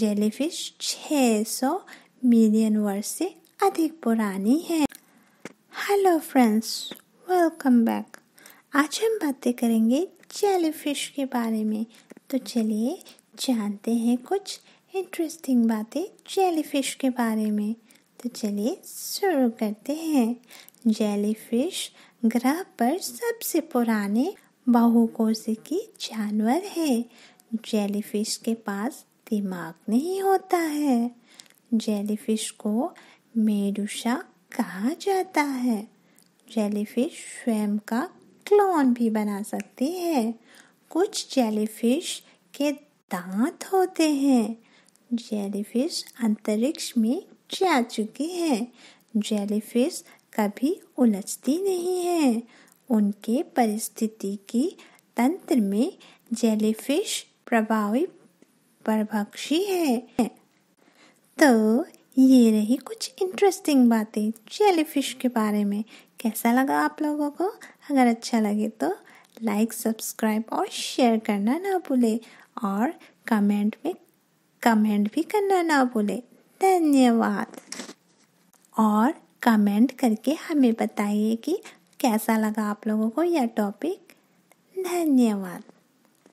jellyfish 600 million वर्ष से अधिक पुरानी है हेलो फ्रेंड्स वेलकम बैक आज हम बातें करेंगे जेलीफिश के बारे में तो चलिए जानते हैं कुछ इंटरेस्टिंग बातें जेलीफिश के बारे में तो चलिए शुरू करते हैं जेलीफिश ग्रह पर सबसे पुराने बहुकोशिकी की जानवर है जेलीफिश के पास दिमाग नहीं होता है जेलीफिश को मेडुशा कहा जाता है जेलीफिश स्वयं का क्लोन भी बना सकती है कुछ जेलीफिश के दांत होते हैं जेलीफिश अंतरिक्ष में जा चुकी है जेलीफिश कभी उलझती नहीं है उनके परिस्थिति की तंत्र में जेलीफिश प्रभावी परभक्षी है तो ये रही कुछ इंटरेस्टिंग बातें जेलीफिश के बारे में कैसा लगा आप लोगों को अगर अच्छा लगे तो लाइक सब्सक्राइब और शेयर करना ना भूले और कमेंट में कमेंट भी करना ना भूले धन्यवाद और कमेंट करके हमें बताइए कि कैसा लगा आप लोगों को यह टॉपिक धन्यवाद